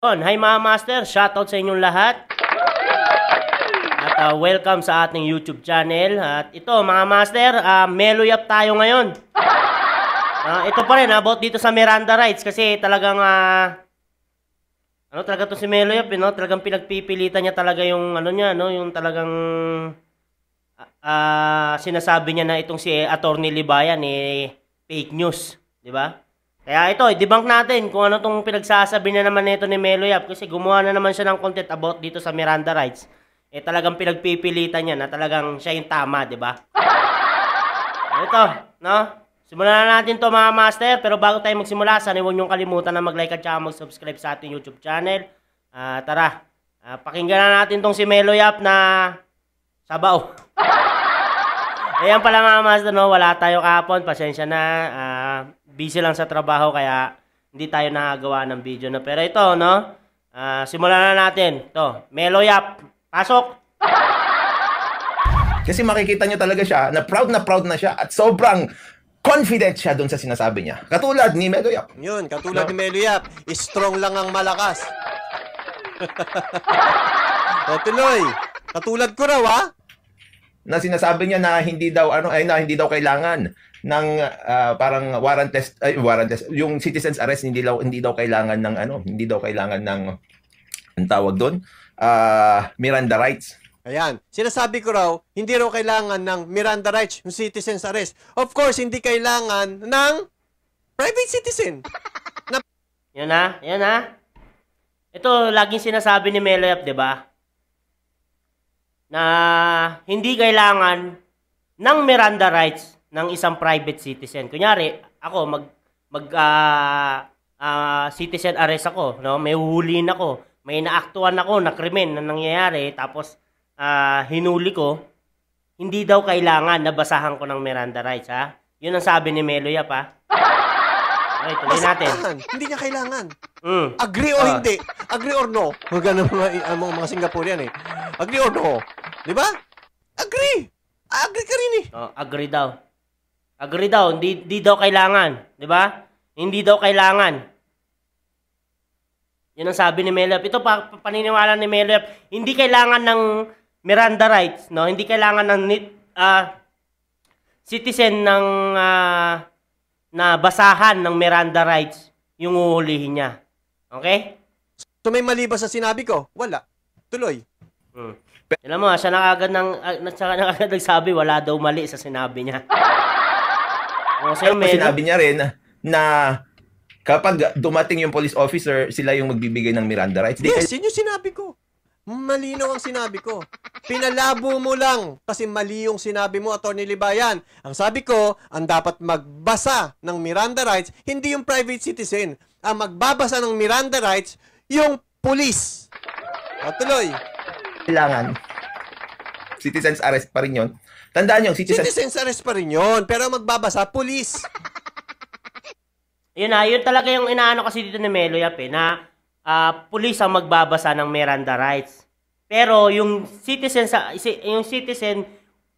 On, hi mga master, shoutout sa inyong lahat. At uh, welcome sa ating YouTube channel. At ito mga master, uh, meloyap tayo ngayon. Uh, ito pa rin, about dito sa Miranda Rights kasi talagang uh, ano talaga to si Meloyap, you eh, know? talagang pinagpipilitan niya talaga yung ano niya, no? yung talagang uh, uh sinasabi niya na itong si Attorney Libayan eh, fake news, di ba? Kaya ito, i-debunk natin kung ano tong pinagsasabi na naman nito ni Melo Yap kasi gumawa na naman siya ng content about dito sa Miranda Rights. Eh talagang pinagpipilitan niya na talagang siya yung tama, di ba? ito, no? Simulan na natin to mga master, pero bago tayo magsimula, sana huwag niyong kalimutan na mag-like at saka mag-subscribe sa ating YouTube channel. Uh, tara, uh, pakinggan na natin tong si Melo Yap na sabaw. Ayan pala mga master, no? wala tayo kahapon. Pasensya na. Uh, busy lang sa trabaho kaya hindi tayo nakagawa ng video. na. Pero ito, no? Uh, simulan na natin. to Melo Yap. Pasok! Kasi makikita nyo talaga siya na proud na proud na siya at sobrang confident siya doon sa sinasabi niya. Katulad ni Melo Yap. Yun, katulad ni Melo Yap. Strong lang ang malakas. o tuloy, katulad ko raw ha na sinasabi niya na hindi daw ano ay na hindi daw kailangan ng uh, parang warrant test ay warrant test yung citizens arrest hindi daw hindi daw kailangan ng ano hindi daw kailangan ng ang tawag doon uh, ah, Miranda rights Ayan. Sinasabi ko raw, hindi raw kailangan ng Miranda rights, yung citizens arrest. Of course, hindi kailangan ng private citizen. na- yan na, yan na. Ito, laging sinasabi ni Meloyap, di ba? na hindi kailangan ng Miranda rights ng isang private citizen. Kunyari, ako mag mag uh, uh, citizen arrest ako, no? May huhulihin ako, may naaktuhan ako na krimen na nangyayari tapos uh, hinuli ko. Hindi daw kailangan nabasahan ko ng Miranda rights, ha? 'Yun ang sabi ni Meloya pa. Okay, tuloy natin. Hindi niya kailangan. Mm. Agree o uh. hindi? Agree or no? Ganun mga, mga, mga Singaporean eh. Agree or no? Di ba? Agree. Agree ka rin eh. Oh, agree daw. Agree daw. Hindi, hindi daw kailangan. Di ba? Hindi daw kailangan. Yan ang sabi ni Melep. Ito pa, paniniwala ni Melep. Hindi kailangan ng Miranda rights, no? Hindi kailangan ng uh, citizen ng uh, na basahan ng Miranda rights yung uhulihin niya. Okay? So may mali ba sa sinabi ko? Wala. Tuloy. Hmm. Alam mo, siya na agad nang ah, siya na agad nagsabi wala daw mali sa sinabi niya. o, oh, so yung ano sinabi niya rin na kapag dumating yung police officer, sila yung magbibigay ng Miranda rights. Yes, yun yung sinabi ko. Malino ang sinabi ko. Pinalabo mo lang kasi mali yung sinabi mo, Atty. Libayan. Ang sabi ko, ang dapat magbasa ng Miranda rights, hindi yung private citizen. Ang magbabasa ng Miranda rights, yung police. Patuloy kailangan. Citizens arrest pa rin 'yon. Tandaan niyo, citizens... Citizens arrest pa rin 'yon, pero magbabasa, police. yun na, yun talaga yung inaano kasi dito ni Melo Yap eh, na uh, police ang magbabasa ng Miranda rights. Pero yung citizen sa yung citizen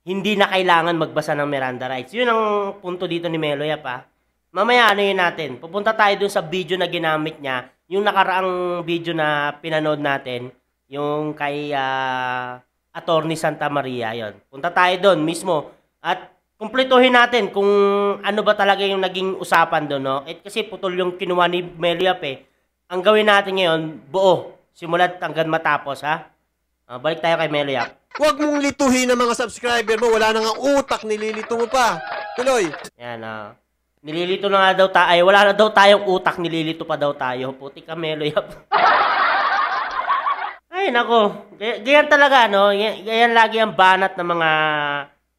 hindi na kailangan magbasa ng Miranda rights. Yun ang punto dito ni Melo Yap ah. Mamaya ano yun natin. Pupunta tayo dun sa video na ginamit niya, yung nakaraang video na pinanood natin yung kay uh, ah, Attorney Santa Maria, yon. Punta tayo doon mismo at kumpletuhin natin kung ano ba talaga yung naging usapan doon, no? It eh, kasi putol yung kinuha ni Meliap eh. Ang gawin natin ngayon, buo. simula hanggang matapos, ha? Uh, balik tayo kay Meliap. Huwag mong lituhin ang mga subscriber mo. Wala na nang utak, nililito mo pa. Tuloy. Yan, ah. Uh, nililito na nga daw tayo. Wala na daw tayong utak, nililito pa daw tayo. Puti ka, Meliap. Ay, nako. Ganyan talaga, no? Ganyan lagi ang banat ng mga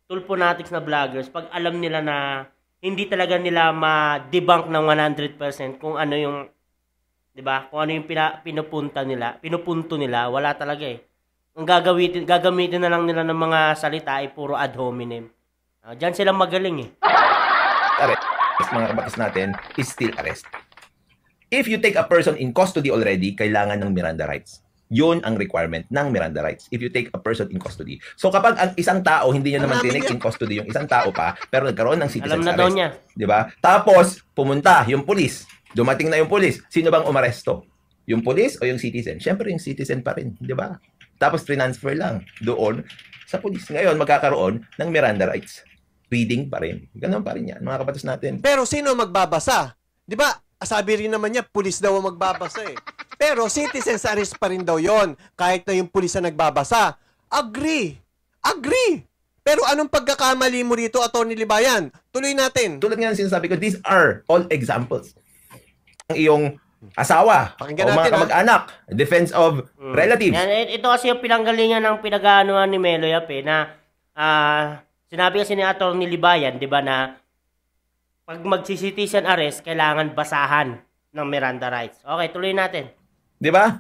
tulponatics na vloggers pag alam nila na hindi talaga nila ma-debunk ng 100% kung ano yung 'di ba? Kung ano yung pina, pinupunta nila, pinupunto nila, wala talaga eh. Ang gagawin, gagamitin na lang nila ng mga salita ay puro ad hominem. Uh, ah, diyan sila magaling eh. Arrest, mga kabatas natin, is still arrest. If you take a person in custody already, kailangan ng Miranda rights. Yun ang requirement ng Miranda rights if you take a person in custody. So kapag ang isang tao hindi niya naman tinake in custody yung isang tao pa pero nagkaroon ng citizen's Alam na arrest, daw niya. 'di ba? Tapos pumunta yung pulis. Dumating na yung pulis. Sino bang umaresto? Yung pulis o yung citizen? Siyempre yung citizen pa rin, 'di ba? Tapos transfer lang doon sa pulis. Ngayon magkakaroon ng Miranda rights. Reading pa rin. Ganun pa rin 'yan, mga kapatos natin. Pero sino magbabasa? 'Di ba? Sabi rin naman niya, pulis daw ang magbabasa eh. Pero citizen's arrest pa rin daw yon kahit na yung pulis na nagbabasa. Agree. Agree. Pero anong pagkakamali mo rito, Atty. Libayan? Tuloy natin. Tulad nga ng sinasabi ko, these are all examples. Ang iyong asawa Pakinggan o mga natin, kamag-anak, defense of mm. relatives. Yan, eh, ito kasi yung pinanggalingan ng pinag pinagaanuhan ni Melo Yape eh, na uh, sinabi kasi ni Atty. Libayan, di ba, na pag mag-citizen arrest, kailangan basahan ng Miranda rights. Okay, tuloy natin. 'Di ba?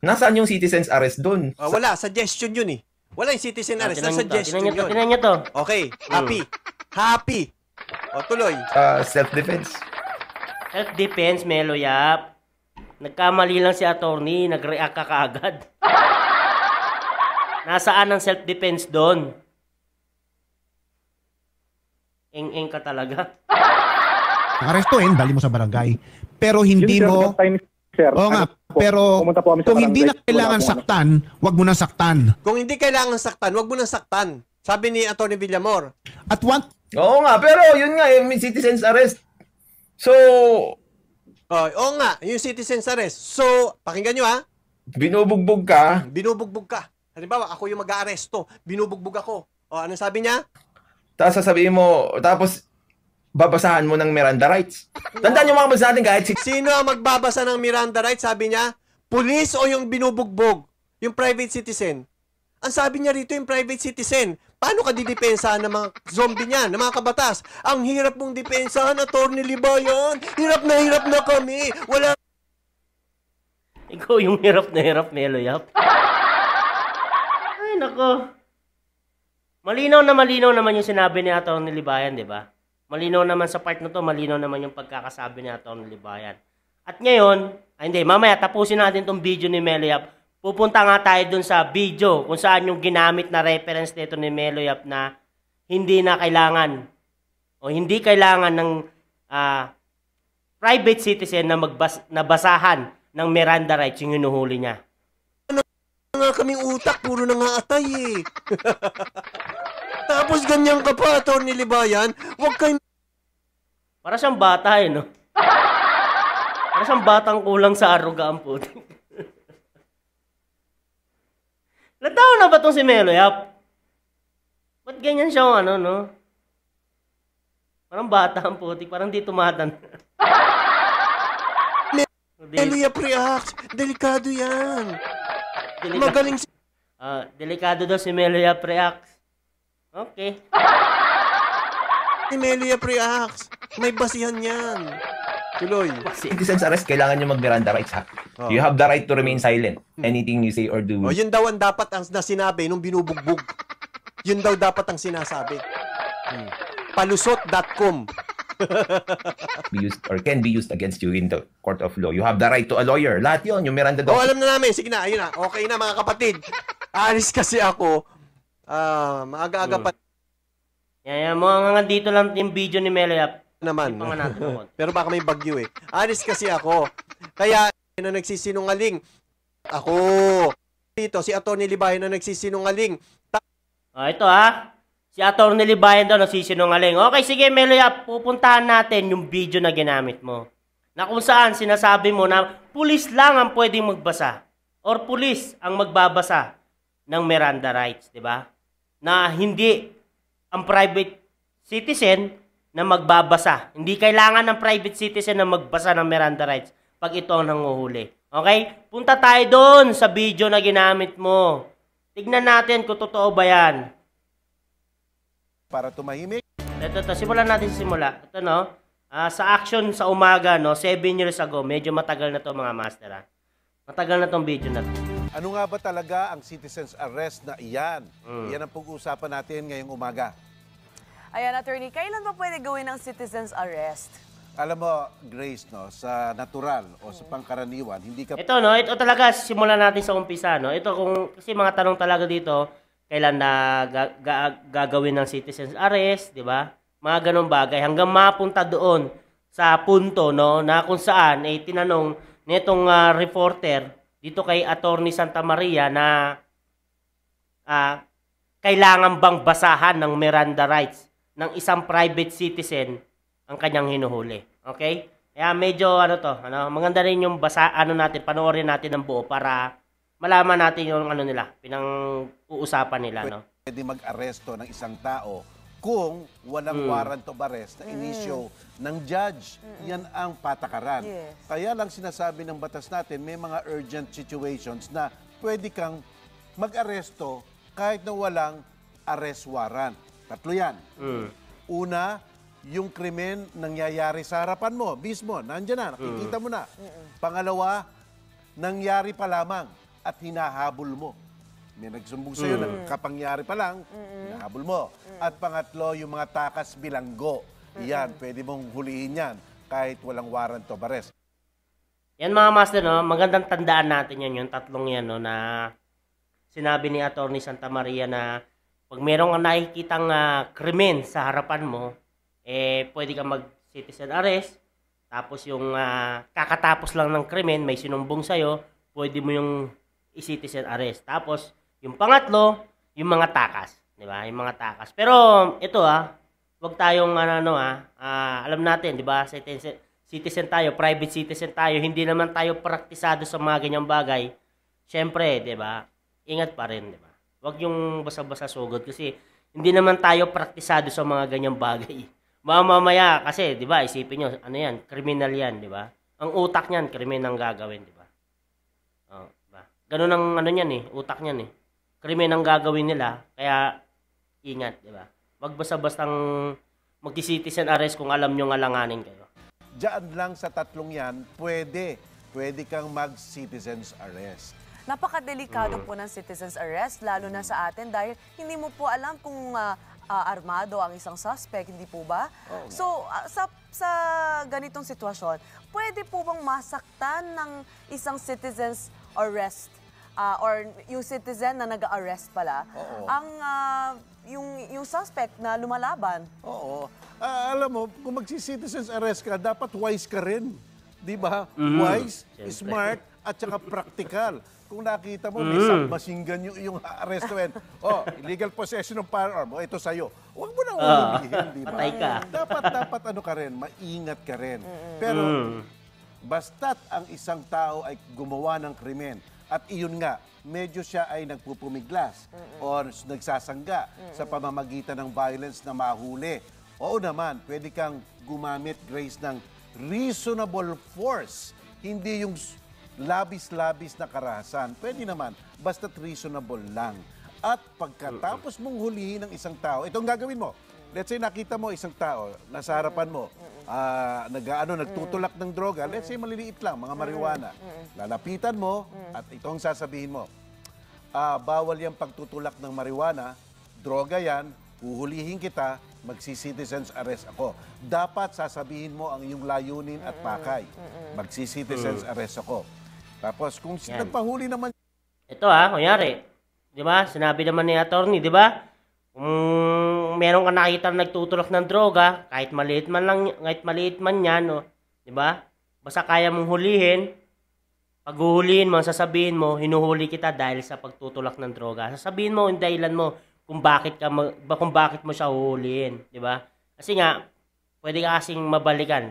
Nasaan yung citizens arrest doon? Ah, wala, suggestion 'yun eh. Wala yung citizen arrest, na suggestion nyo to, 'yun. tinan nyo to. Okay, happy. Happy. O tuloy. Ah, self-defense. Self-defense, Melo Yap. Nagkamali lang si attorney, nag-react ka kaagad. Nasaan ang self-defense doon? Eng-eng ka talaga. Arestuhin, dali mo sa barangay. Pero hindi mo time is Sir, Oo nga, ano po, pero po kami sa kung hindi na kailangan pong saktan, wag mo nang saktan. Kung hindi kailangan saktan, wag mo nang saktan. Sabi ni Atty. Villamor. At one, Oo nga, pero yun nga, eh, may citizen's arrest. So, Oh, oo nga, yung citizen's arrest. So, pakinggan nyo ha, binubugbog ka. binubugbog ka. Halimbawa, ako yung mag-aaresto, binubugbog ako. O, ano sabi niya? Tapos sasabihin mo, tapos babasahan mo ng Miranda rights. Tandaan yung mga bansa natin kahit si... Sino ang magbabasa ng Miranda rights? Sabi niya, pulis o yung binubugbog? Yung private citizen? Ang sabi niya rito yung private citizen. Paano ka didepensahan ng mga zombie niya, ng mga kabatas? Ang hirap mong depensahan, attorney Libayan. Hirap na hirap na kami. Wala... Ikaw yung hirap na hirap, Melo Yap. Ay, nako. Malinaw na malinaw naman yung sinabi ni Attorney Libayan, di ba? Malino naman sa part na to, malino naman yung pagkakasabi ni Atty. Libayan. At ngayon, ay ah, hindi, mamaya tapusin natin tong video ni Meloyap. Pupunta nga tayo dun sa video kung saan yung ginamit na reference nito ni Meloyap na hindi na kailangan o hindi kailangan ng uh, private citizen na magbas nabasahan ng Miranda rights yung hinuhuli niya. Ano nga kaming utak, puro na nga atay eh. Tapos ganyan ka pa, Tony Libayan. Huwag kayong... Para siyang bata eh, no? Para siyang batang kulang sa aruga ang puti. Ilan na ba itong si Melo Yap? Ba't ganyan siya ano, no? Parang bata ang puti, parang di tumadan. Delia Priax, delikado yan. Delikado. Magaling si... Uh, delikado daw si Melia react. Okay. Si Melia Priax. May basihan yan. Tuloy. Kasi in arrest, kailangan nyo mag-Miranda rights ha. Oh. You have the right to remain silent. Anything you say or do. Oh, yun daw ang dapat ang sinabi nung binubugbog. Yun daw dapat ang sinasabi. Hmm. Palusot.com be used or can be used against you in the court of law. You have the right to a lawyer. Lahat yun, yung Miranda oh, Doc. Oh, alam na namin. Sige na, ayun na. Okay na mga kapatid. Alis kasi ako Ah, maaga-aga pa hmm. Yan, yan. Mga dito lang yung video ni Meloyap. Ano naman. Mga natin ako. Pero baka may bagyo eh. Honest kasi ako. Kaya, na nagsisinungaling. Ako. Dito, si Atty. Libayan na nagsisinungaling. Ta- Ah, ito ha. Ah. Si Atty. Libayan daw nagsisinungaling. Okay, sige Meloyap. pupuntahan natin yung video na ginamit mo. Na kung saan sinasabi mo na pulis lang ang pwedeng magbasa or pulis ang magbabasa ng Miranda rights, di ba? na hindi ang private citizen na magbabasa. Hindi kailangan ng private citizen na magbasa ng Miranda rights pag ito ang nanguhuli. Okay? Punta tayo doon sa video na ginamit mo. Tignan natin kung totoo ba yan. Para tumahimik. Ito, ito. Simulan natin simula. Ito, no? Uh, sa action sa umaga, no? 7 years ago. Medyo matagal na to mga master, ha? Ah. Matagal na tong video na to. Ano nga ba talaga ang citizen's arrest na iyan? Mm. Iyan ang pag-uusapan natin ngayong umaga. Ayan, attorney, kailan ba pwede gawin ang citizen's arrest? Alam mo, Grace, no, sa natural o sa hmm. pangkaraniwan, hindi ka... Ito, no, ito talaga, simulan natin sa umpisa, no. Ito kung, kasi mga tanong talaga dito, kailan na ga, ga, gagawin ng citizen's arrest, di ba? Mga ganong bagay, hanggang mapunta doon sa punto, no, na kung saan, eh, tinanong nitong uh, reporter, dito kay Attorney Santa Maria na uh, kailangan bang basahan ng Miranda rights ng isang private citizen ang kanyang hinuhuli. Okay? Kaya medyo ano to, ano, maganda rin yung basa ano natin, panoorin natin ng buo para malaman natin yung ano nila, pinang uusapan nila, no? Pwede mag-aresto ng isang tao kung walang mm. warrant of arrest na inisyo mm. ng judge. Mm -mm. Yan ang patakaran. Yes. Kaya lang sinasabi ng batas natin, may mga urgent situations na pwede kang mag-aresto kahit na walang arrest warrant. Tatlo yan. Mm. Una, yung krimen nangyayari sa harapan mo, mismo, nandyan na, nakikita mm. mo na. Mm -mm. Pangalawa, nangyari pa lamang at hinahabol mo may nagsumbong sa'yo na mm. kapangyari pa lang, nahabol mo. At pangatlo, yung mga takas bilanggo. Yan, pwede mong hulihin yan kahit walang warrant of arrest. Yan mga master, no? magandang tandaan natin yan, yung tatlong yan, no, na sinabi ni Atty. Santa Maria na pag merong nakikitang uh, krimen sa harapan mo, eh, pwede kang mag-citizen arrest, tapos yung uh, kakatapos lang ng krimen, may sinumbong sa'yo, pwede mo yung i-citizen arrest. Tapos, yung pangatlo, yung mga takas, 'di ba? Yung mga takas. Pero ito ah, wag tayong ano, ano ah, ah alam natin, 'di ba? Citizen, tayo, private citizen tayo, hindi naman tayo praktisado sa mga ganyang bagay. Syempre, 'di ba? Ingat pa rin, 'di ba? Wag yung basa-basa sugod kasi hindi naman tayo praktisado sa mga ganyang bagay. Mamamaya kasi, 'di ba? Isipin niyo, ano 'yan? Kriminal 'yan, 'di ba? ang utak niyan krimen ang gagawin, di ba? Oh, ba? Diba? Ganun ang ano niyan eh, utak niyan eh krimen ang gagawin nila. Kaya, ingat, di ba? Wag basta-bastang mag citizen arrest kung alam nyo ngalanganin kayo. Diyan lang sa tatlong yan, pwede. Pwede kang mag-citizen's arrest. Napakadelikado mm. po ng citizen's arrest, lalo na sa atin dahil hindi mo po alam kung uh, uh, armado ang isang suspect, hindi po ba? Oh, so, uh, sa, sa ganitong sitwasyon, pwede po bang masaktan ng isang citizen's arrest uh, or yung citizen na nag-arrest pala, Oo. ang uh, yung, yung suspect na lumalaban. Oo. Ah, alam mo, kung magsi-citizens arrest ka, dapat wise ka rin. Di ba? Mhm. Wise, Siyempre. smart, at saka practical. Kung nakita mo, may mhm. submachine gun yung, yung arrestuin. oh, illegal possession ng firearm. Oh, ito sa'yo. Huwag mo na ah. ulubihin, di ba? Dapat, dapat ano ka rin, maingat ka rin. Pero, mm. basta't ang isang tao ay gumawa ng krimen, at iyon nga, medyo siya ay nagpupumiglas mm or nagsasangga sa pamamagitan ng violence na mahuli. Oo naman, pwede kang gumamit, Grace, ng reasonable force. Hindi yung labis-labis na karahasan. Pwede naman, basta't reasonable lang. At pagkatapos mong hulihin ng isang tao, itong gagawin mo, let's say nakita mo isang tao, na sa harapan mo, uh, ah, nag-ano, nagtutulak ng droga, let's say maliliit lang, mga marijuana. Lalapitan mo at ito ang sasabihin mo, ah, bawal yung pagtutulak ng marijuana, droga yan, huhulihin kita, magsi-citizens arrest ako. Dapat sasabihin mo ang iyong layunin at pakay. Magsi-citizens mm. arrest ako. Tapos kung Yan. nagpahuli naman Ito ha, ah, kunyari, 'di ba? Sinabi naman ni attorney, 'di ba? Kung kung meron ka nakita na nagtutulak ng droga, kahit maliit man lang, kahit maliit man 'yan, no, oh, 'di ba? Basta kaya mong hulihin, pag huhulihin mo, sasabihin mo, hinuhuli kita dahil sa pagtutulak ng droga. Sasabihin mo ang dahilan mo kung bakit ka ba, kung bakit mo siya huhulihin, 'di ba? Kasi nga pwede ka kasing mabalikan,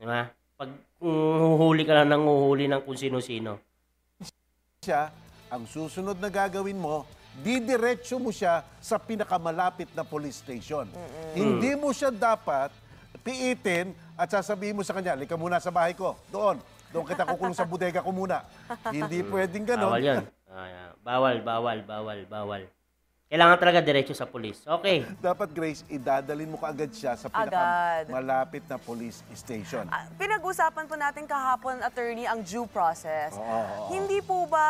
'di ba? Pag huhuli ka lang ng huhuli ng kung sino-sino. Siya, ang susunod na gagawin mo didiretso mo siya sa pinakamalapit na police station. Mm-mm. Hindi mo siya dapat piitin at sasabihin mo sa kanya, lika muna sa bahay ko, doon. Doon kita kukulong sa bodega ko muna. Hindi pwedeng ganon. Bawal yan. Ah, bawal, bawal, bawal, bawal. Kailangan talaga diretso sa polis. Okay. Dapat, Grace, idadalin mo kaagad siya sa pinakamalapit na police station. Ah, Pinag-usapan po natin kahapon, attorney, ang due process. Oo. Hindi po ba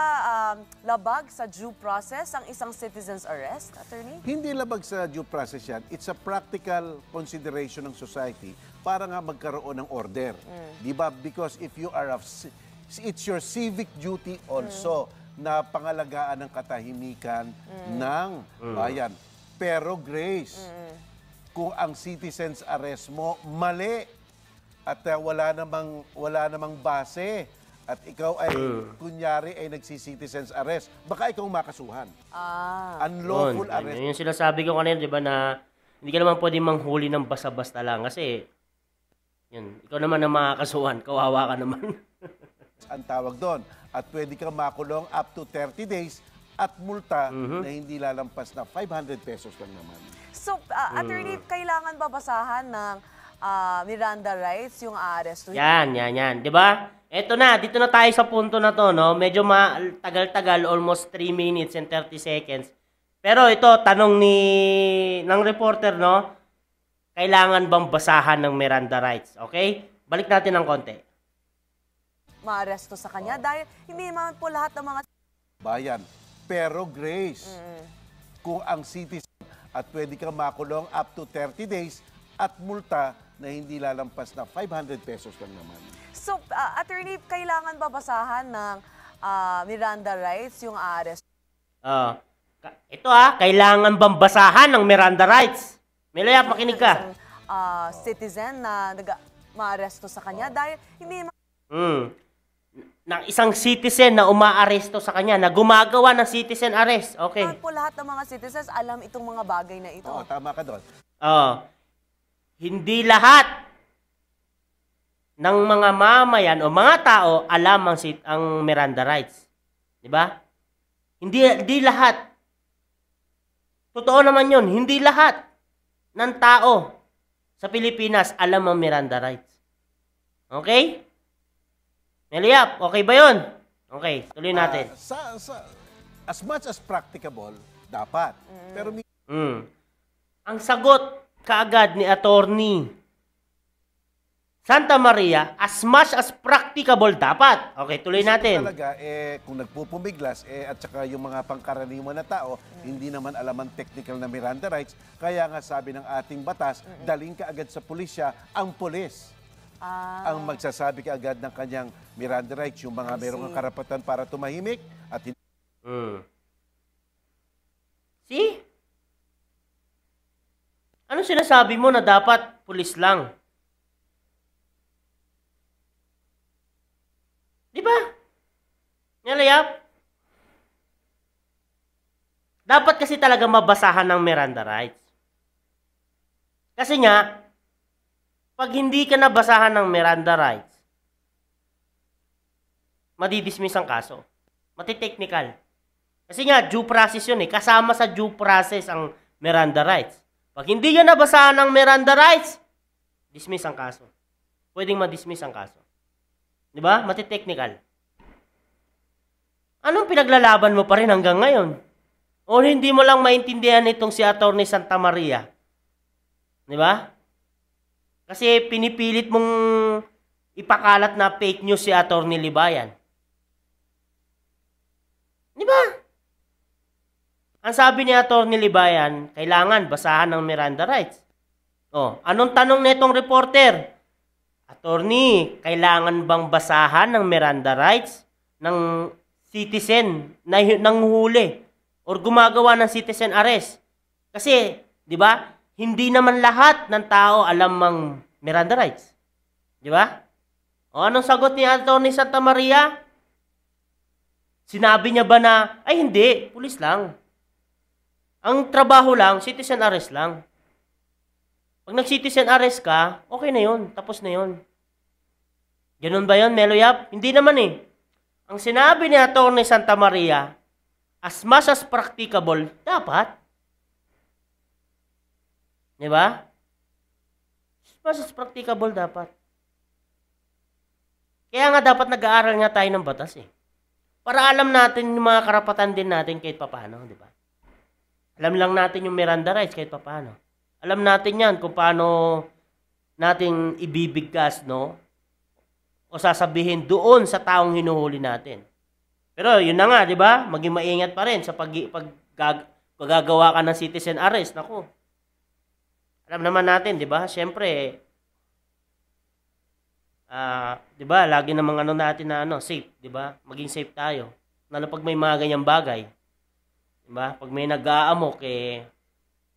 um, labag sa due process ang isang citizen's arrest, attorney? Hindi labag sa due process yan. It's a practical consideration ng society para nga magkaroon ng order. Mm. Di ba? Because if you are of... It's your civic duty also na pangalagaan ng katahimikan mm. ng mm. bayan. Pero Grace, mm. kung ang citizens arrest mo mali at uh, wala namang wala namang base at ikaw ay kunyari ay nagsi-citizens arrest, baka ikaw makasuhan. Ah. Unlawful Yun. arrest. Yun yung sinasabi ko kanina, di ba, na hindi ka naman pwedeng manghuli ng basta-basta lang kasi yun, ikaw naman ang makakasuhan, kawawa ka naman. ang tawag doon. At pwede kang makulong up to 30 days at multa mhm. na hindi lalampas na 500 pesos lang naman. So, uh, attorney, kailangan ba ng ah, Miranda rights yung aarestuhin? Yan, yan, yan. 'Di ba? Ito na, dito na tayo sa punto na to, no? Medyo ma tagal-tagal, almost 3 minutes and 30 seconds. Pero ito, tanong ni ng reporter, no? Kailangan bang basahan ng Miranda rights? Okay? Balik natin ng konti maaresto sa kanya oh. dahil hindi naman po lahat ng mga... Bayan. Pero Grace, mm. kung ang citizen at pwede kang makulong up to 30 days at multa na hindi lalampas na 500 pesos lang naman. So, uh, attorney, kailangan ba ng uh, Miranda rights yung arrest? Uh, ah, ito ha, kailangan bang basahan ng Miranda rights? Milaya, makinig ka. Uh, citizen na nag maaresto sa kanya oh. dahil hindi... Mm ng isang citizen na umaaresto sa kanya, na gumagawa ng citizen arrest. Okay. Bakit po lahat ng mga citizens alam itong mga bagay na ito? Oo, tama ka doon. Oo. Hindi lahat ng mga mamayan o mga tao alam ang, ang Miranda rights. Di ba? Hindi, hindi lahat. Totoo naman yon Hindi lahat ng tao sa Pilipinas alam ang Miranda rights. Okay? Eliap, okay ba yun? Okay, tuloy natin. Uh, sa, sa, as much as practicable, dapat. Mm. Pero may... mm. Ang sagot kaagad ni attorney Santa Maria, as much as practicable dapat. Okay, tuloy natin. Talaga, eh, kung nagpupumiglas, eh, at saka yung mga pangkaraniwan na tao, mm. hindi naman alam ang technical na Miranda rights. Kaya nga sabi ng ating batas, mm. daling kaagad sa pulisya ang pulis. Ah. ang magsasabi ka agad ng kanyang Miranda rights, yung mga I merong karapatan para tumahimik at hindi Mm. See? Ano sinasabi mo na dapat pulis lang? Di ba? Ngalayap? Dapat kasi talaga mabasahan ng Miranda rights. Kasi nga, pag hindi ka nabasahan ng Miranda rights, madidismiss ang kaso. Matitechnical. Kasi nga, due process yun eh. Kasama sa due process ang Miranda rights. Pag hindi ka nabasahan ng Miranda rights, dismiss ang kaso. Pwedeng ma-dismiss ang kaso. Di ba? Matitechnical. Anong pinaglalaban mo pa rin hanggang ngayon? O hindi mo lang maintindihan itong si Atty. Santa Maria? Di ba? Kasi pinipilit mong ipakalat na fake news si Atty. Libayan. Di ba? Ang sabi ni Atty. Libayan, kailangan basahan ng Miranda rights. Oh, anong tanong nitong reporter? Attorney, kailangan bang basahan ng Miranda rights ng citizen na ng huli or gumagawa ng citizen arrest? Kasi, 'di ba? Hindi naman lahat ng tao alam mang Miranda rights. Di ba? O anong sagot ni Anthony Santa Maria? Sinabi niya ba na, ay hindi, pulis lang. Ang trabaho lang, citizen arrest lang. Pag nag-citizen arrest ka, okay na yun, tapos na yun. Ganun ba yun, Meloyap? Hindi naman eh. Ang sinabi ni Atty. Santa Maria, as much as practicable, dapat. Di ba? Mas practicable dapat. Kaya nga dapat nag-aaral nga tayo ng batas eh. Para alam natin yung mga karapatan din natin kahit papaano, di ba? Alam lang natin yung Miranda rights kahit papaano. Alam natin yan kung paano natin ibibigkas, no? O sasabihin doon sa taong hinuhuli natin. Pero yun na nga, di ba? Maging maingat pa rin sa pag, pag, pag, paggagawa ka ng citizen arrest. Nako, alam naman natin, 'di ba? Siyempre ah, uh, 'di ba? Lagi namang ano natin na ano, safe, 'di ba? Maging safe tayo. Lalo pag may mga ganyang bagay. 'Di ba? Pag may nag-aamok eh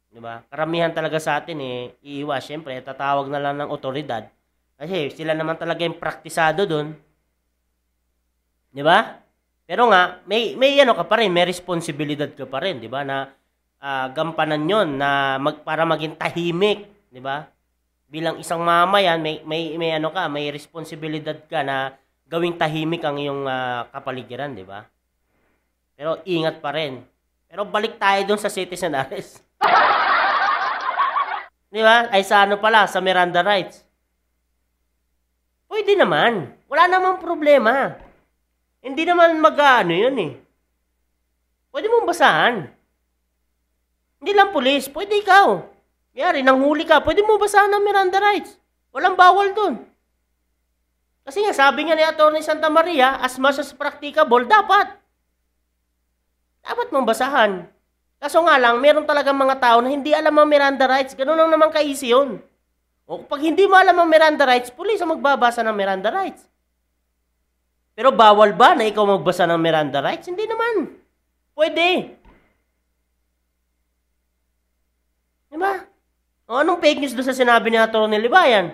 'di ba? Karamihan talaga sa atin eh iiwas, syempre tatawag na lang ng otoridad. Kasi sila naman talaga yung praktisado doon. 'Di ba? Pero nga, may may ano ka pa rin, may responsibilidad ka pa rin, 'di ba? Na uh, gampanan yon na mag, para maging tahimik, 'di ba? Bilang isang mama yan, may may may ano ka, may responsibilidad ka na gawing tahimik ang iyong uh, kapaligiran, 'di ba? Pero ingat pa rin. Pero balik tayo dun sa citizen arrest. 'Di ba? Ay sa ano pala, sa Miranda rights. Pwede naman. Wala namang problema. Hindi naman mag-ano yun eh. Pwede mong basahan. Hindi lang pulis, pwede ikaw. Kaya nang nanghuli ka, pwede mo basahan ng Miranda rights. Walang bawal doon. Kasi nga, sabi nga ni Atty. Santa Maria, as much as practicable, dapat. Dapat mong basahan. Kaso nga lang, meron talaga mga tao na hindi alam ang Miranda rights. Ganun lang naman ka-easy yun. O pag hindi mo alam ang Miranda rights, pulis ang magbabasa ng Miranda rights. Pero bawal ba na ikaw magbasa ng Miranda rights? Hindi naman. Pwede. Di ba? O, anong fake news doon sa sinabi ni Atty. Libayan?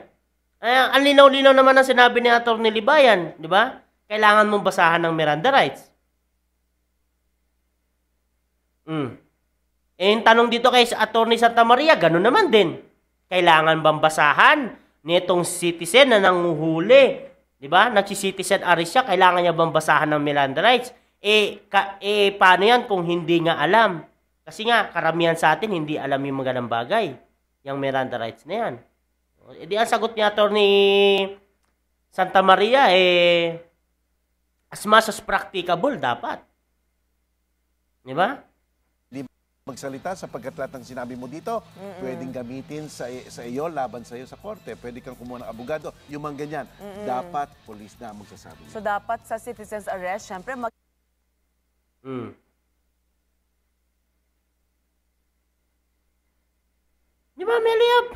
Uh, ang linaw-linaw naman ang sinabi ni Atty. Libayan, di ba? Kailangan mong basahan ng Miranda rights. Mm. Eh, yung tanong dito kay Atty. Santa Maria, ganun naman din. Kailangan bang basahan nitong citizen na nanguhuli? Di ba? Nagsi-citizen arrest siya, kailangan niya bang basahan ng Miranda rights? Eh, ka, eh, paano yan kung hindi nga alam? Kasi nga, karamihan sa atin hindi alam yung magandang bagay. Yung Miranda rights na yan. E di ang sagot ni Atty. Santa Maria, eh, as much as practicable dapat. Di ba? magsalita sapagkat lahat ng sinabi mo dito, Mm-mm. pwedeng gamitin sa, sa iyo laban sa iyo sa korte. Pwede kang kumuha ng abogado. Yung mga ganyan, Mm-mm. dapat polis na magsasabi. So dapat sa citizen's arrest, syempre mag... Mm. Di ba, Meliop?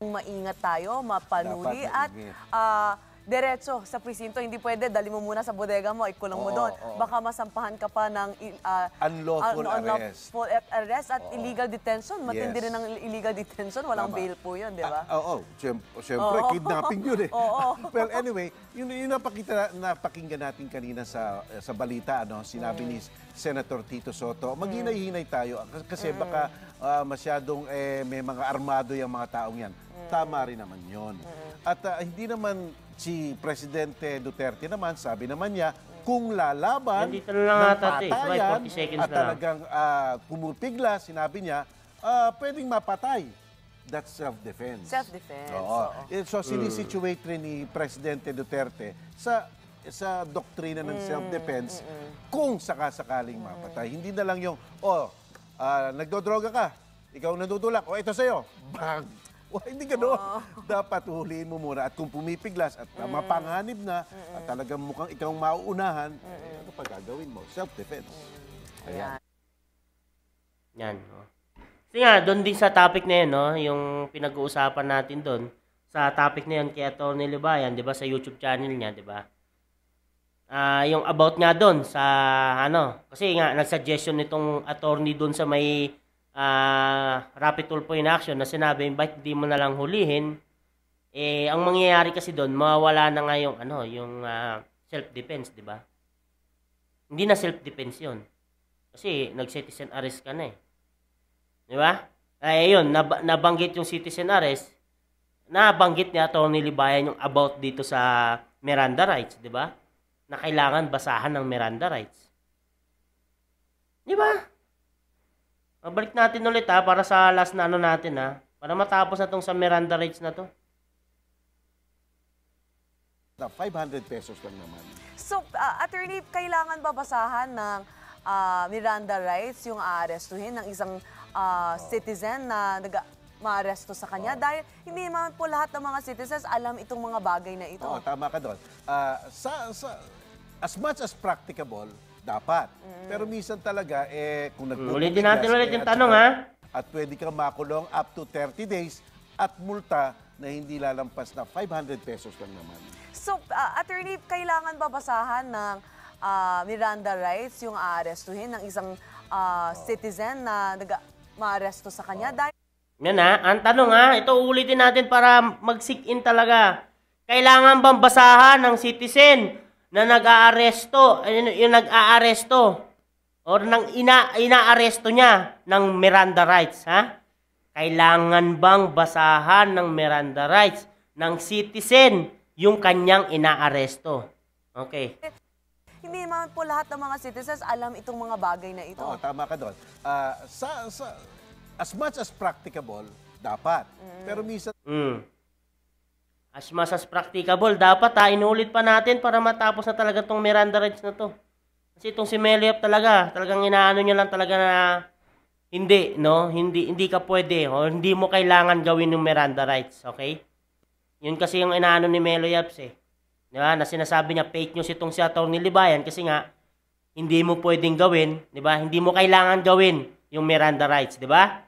Maingat tayo, mapanuri at maingat. Ah, diretso sa presinto. Hindi pwede, dali mo muna sa bodega mo, ikulang mo doon. oo. Baka masampahan ka pa ng i- ah, Unlawful ah, arrest. unlawful at arrest at illegal detention. Matindi Yes. rin ang illegal detention. Walang Tama. bail po yun, di ba? Ah, Oo, siyem- siyempre, Oo. kidnapping yun eh. Oo. well, anyway, yun, yun napakita, napakinggan natin kanina sa sa balita, ano, sinabi mm. ni Senator Tito Soto, mm. maghinay-hinay tayo kasi mm. baka uh, masyadong eh, may mga armado yung mga taong yan. Mm. Tama rin naman yon. Mm. At uh, hindi naman si Presidente Duterte naman, sabi naman niya, kung lalaban Nandito lang ng eh. patayan eh. at talagang uh, ah, pumupigla, sinabi niya, uh, pwedeng mapatay. That's self-defense. Self-defense. Oo. Oo. Eh, so, mm. sinisituate rin ni Presidente Duterte sa sa doktrina ng mm, self-defense mm, mm. kung sakasakaling mapatay. Hindi na lang yung, oh, ah, nagdodroga ka, ikaw natutulak, o ito sa'yo, bang! O, hindi ganun. Dapat huliin mo muna. At kung pumipiglas at ah, mapanganib mm. na, mm. at talagang mukhang ikaw ang mauunahan, mm. eh, ano pa gagawin mo? Self-defense. Ayan. Yan. oh. Kasi nga, doon din sa topic na yun, no? yung pinag-uusapan natin doon, sa topic na yun kay Atty. Libayan, di ba, sa YouTube channel niya, di ba? uh, yung about nga doon sa ano, kasi nga nag-suggestion nitong attorney doon sa may uh, rapid tool point action na sinabi, bike di mo na lang hulihin? Eh, ang mangyayari kasi doon, mawawala na nga yung ano, yung uh, self-defense, di ba? Hindi na self-defense 'yon. Kasi nag-citizen arrest ka na eh. Di ba? Ay, eh, ayun, nab- nabanggit yung citizen arrest, nabanggit ni Atty. Libayan yung about dito sa Miranda rights, di ba? na kailangan basahan ng Miranda rights. Di ba? Mabalik natin ulit ha, para sa last na ano natin ha. Para matapos na tong sa Miranda rights na to. 500 pesos lang naman. So, uh, attorney, kailangan ba basahan ng uh, Miranda rights yung aarestuhin ng isang uh, oh. citizen na nag maaresto sa kanya. Oh. Dahil hindi naman po lahat ng mga citizens alam itong mga bagay na ito. Oo, tama ka doon. Uh, sa, sa, as much as practicable, dapat. Mm. Pero minsan talaga, eh, kung mm, nagpupuligas... Ulitin natin ulit yung tanong, ha? At pwede kang makulong up to 30 days at multa na hindi lalampas na 500 pesos lang naman. So, uh, attorney, kailangan ba basahan ng uh, Miranda rights yung aarestuhin ng isang uh, oh. citizen na nag maaresto sa kanya? Oh. Dahil yan ha. Ang tanong ha, ito ulitin natin para mag-sick in talaga. Kailangan bang basahan ng citizen na nag-aaresto, yung nag-aaresto or nang ina inaaresto niya ng Miranda rights, ha? Kailangan bang basahan ng Miranda rights ng citizen yung kanyang inaaresto? Okay. Hindi naman po lahat ng mga citizens alam itong mga bagay na ito. Oo, tama ka doon. Uh, sa, sa, as much as practicable, dapat. Pero minsan, Mm. As much as practicable, dapat ha, inulit pa natin para matapos na talaga tong Miranda rights na to. Kasi itong si Meliop talaga, talagang inaano niya lang talaga na hindi, no? Hindi hindi ka pwede o hindi mo kailangan gawin yung Miranda rights, okay? Yun kasi yung inaano ni Meliop eh. Di ba? Na sinasabi niya fake news itong si Atty. Libayan kasi nga hindi mo pwedeng gawin, di ba? Hindi mo kailangan gawin yung Miranda rights, di ba?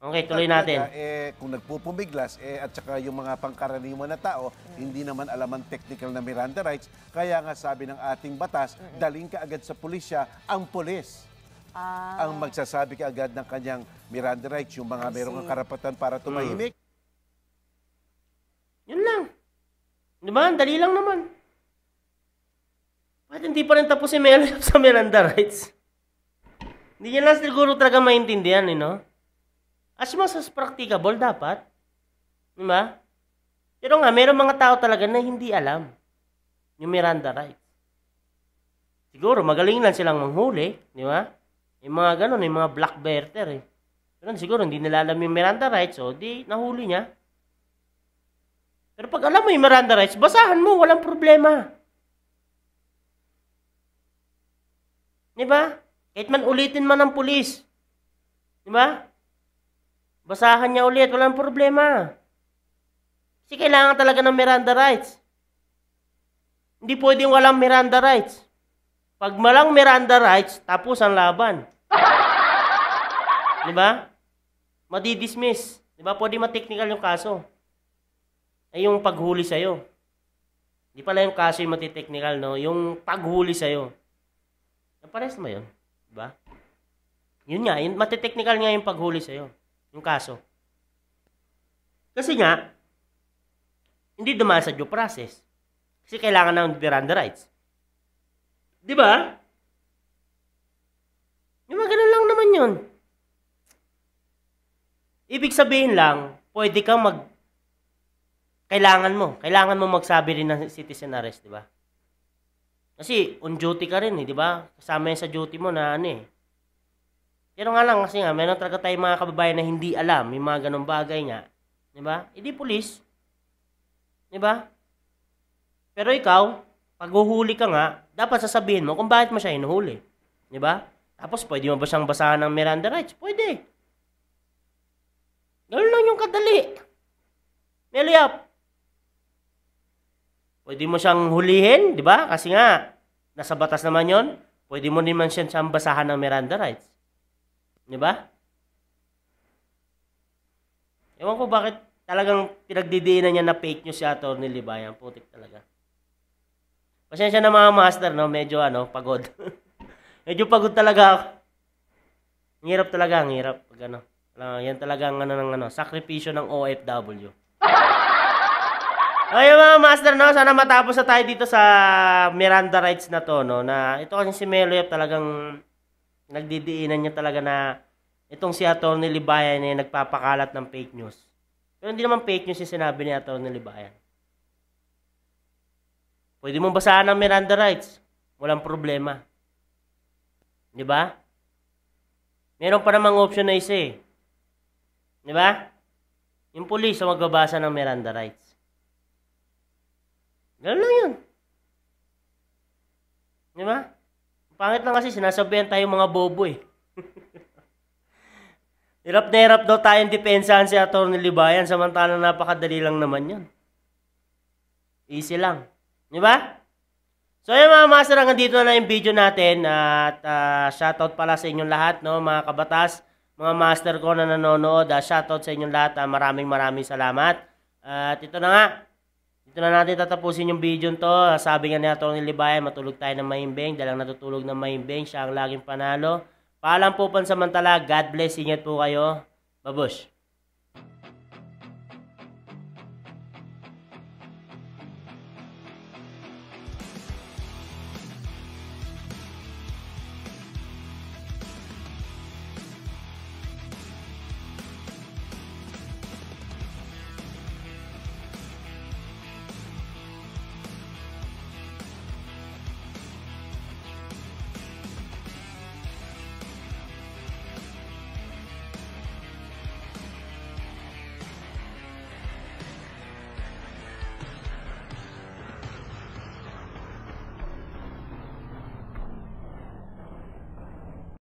Okay, tuloy natin. Eh, kung nagpupumiglas, eh, at saka yung mga pangkaraniwan na tao, hindi naman alam ang technical na Miranda rights. Kaya nga sabi ng ating batas, daling ka agad sa pulisya ang pulis. Ah. Ang magsasabi ka agad ng kanyang Miranda rights, yung mga merong karapatan para tumahimik. Mm. Yun lang. Di ba? Dali lang naman. Bakit hindi pa rin tapos si Melo sa Miranda rights? Hindi niya lang siguro talaga maintindihan, you eh, know? As much as practicable, dapat. Di ba? Pero nga, meron mga tao talaga na hindi alam yung Miranda rights. Siguro, magaling lang silang manghuli, di ba? Yung mga ganun, yung mga black bearter eh. Pero siguro, hindi nila alam yung Miranda rights, so di nahuli niya. Pero pag alam mo yung Miranda rights, basahan mo, walang problema. Di ba? Kahit man ulitin man ng pulis. Di ba? Basahan niya ulit, walang problema. Kasi kailangan talaga ng Miranda rights. Hindi pwedeng walang Miranda rights. Pag malang Miranda rights, tapos ang laban. Di ba? Madi-dismiss. Di ba? Pwede ma-technical yung kaso. Ay yung paghuli sa'yo. Hindi pala yung kaso yung matitechnical, no? Yung paghuli sa'yo. Napares mo yun? ba? Diba? Yun nga, yun, matiteknikal nga yung paghuli sa'yo. Yung kaso. Kasi nga, hindi dumaan sa due process. Kasi kailangan ng Miranda rights. Di ba? Yung mga lang naman yun. Ibig sabihin lang, pwede kang mag... Kailangan mo. Kailangan mo magsabi rin ng citizen arrest, di ba? Kasi on duty ka rin eh, di ba? Kasama yan sa duty mo na ano eh. Pero nga lang kasi nga, meron talaga tayong mga kababayan na hindi alam May mga ganong bagay nga. Di ba? E di pulis. Di ba? Pero ikaw, pag huhuli ka nga, dapat sasabihin mo kung bakit mo siya inuhuli. Di ba? Tapos pwede mo ba siyang basahan ng Miranda rights? Pwede. Ganun lang yung kadali. Meliap, Pwede mo siyang hulihin, di ba? Kasi nga, nasa batas naman yon. Pwede mo naman siya siyang basahan ng Miranda rights. Di ba? Ewan ko bakit talagang pinagdidiinan niya na fake news si Atty. Libayan. Putik talaga. Pasensya na mga master, no? Medyo ano, pagod. Medyo pagod talaga ako. Ang hirap talaga, ang hirap. Pag ano. Ah, yan talaga ang ano ng ano, sakripisyo ng OFW. Ayun mga master, no? Sana matapos na tayo dito sa Miranda Rights na to, no? Na ito kasi si Meloyap talagang nagdidiinan niya talaga na itong si Atty. Libayan ay eh, nagpapakalat ng fake news. Pero hindi naman fake news yung sinabi ni Atty. Libayan. Pwede mong basahan ang Miranda Rights. Walang problema. Di ba? Meron pa namang option na isa eh. Di ba? Yung police ang magbabasa ng Miranda Rights. Ganun lang yun. Di ba? Pangit lang kasi sinasabihan tayo mga bobo eh. hirap na hirap daw tayong depensahan si Atty. Libayan samantala napakadali lang naman yun. Easy lang. Di ba? So yung mga master hanggang dito na yung video natin at uh, shoutout pala sa inyong lahat no mga kabatas, mga master ko na nanonood, uh, shoutout sa inyong lahat. Uh, maraming maraming salamat. Uh, at ito na nga, dito na natin tatapusin yung video to. Sabi nga ni Atty. Libayan, matulog tayo ng mahimbing. Dalang natutulog ng mahimbing. Siya ang laging panalo. Paalam po pansamantala. God bless. Ingat po kayo. Babush.